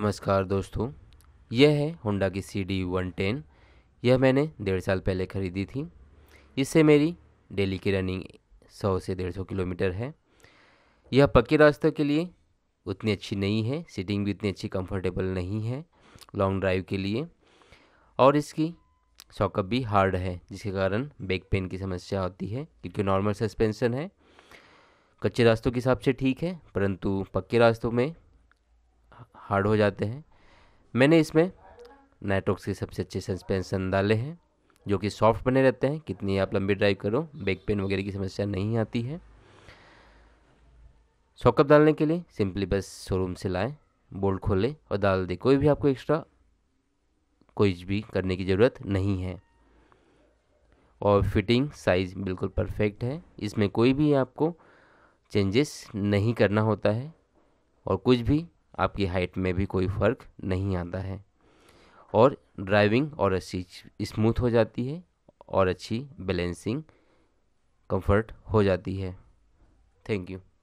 नमस्कार दोस्तों यह है होंडा की सी डी वन टेन यह मैंने डेढ़ साल पहले ख़रीदी थी इससे मेरी डेली की रनिंग सौ से डेढ़ सौ किलोमीटर है यह पक्के रास्तों के लिए उतनी अच्छी नहीं है सीटिंग भी उतनी अच्छी कंफर्टेबल नहीं है लॉन्ग ड्राइव के लिए और इसकी सॉकअप भी हार्ड है जिसके कारण बैक पेन की समस्या होती है क्योंकि नॉर्मल सस्पेंशन है कच्चे रास्तों के हिसाब से ठीक है परंतु पक्के रास्तों में हार्ड हो जाते हैं मैंने इसमें नेटवर्क के सबसे अच्छे सस्पेंसन डाले हैं जो कि सॉफ्ट बने रहते हैं कितनी आप लंबी ड्राइव करो बैक पेन वगैरह की समस्या नहीं आती है सॉकअप डालने के लिए सिंपली बस शोरूम से लाएं बोल्ट खोलें और डाल दें कोई भी आपको एक्स्ट्रा कोई भी करने की ज़रूरत नहीं है और फिटिंग साइज़ बिल्कुल परफेक्ट है इसमें कोई भी आपको चेंजेस नहीं करना होता है और कुछ भी आपकी हाइट में भी कोई फ़र्क नहीं आता है और ड्राइविंग और अच्छी स्मूथ हो जाती है और अच्छी बैलेंसिंग कंफर्ट हो जाती है थैंक यू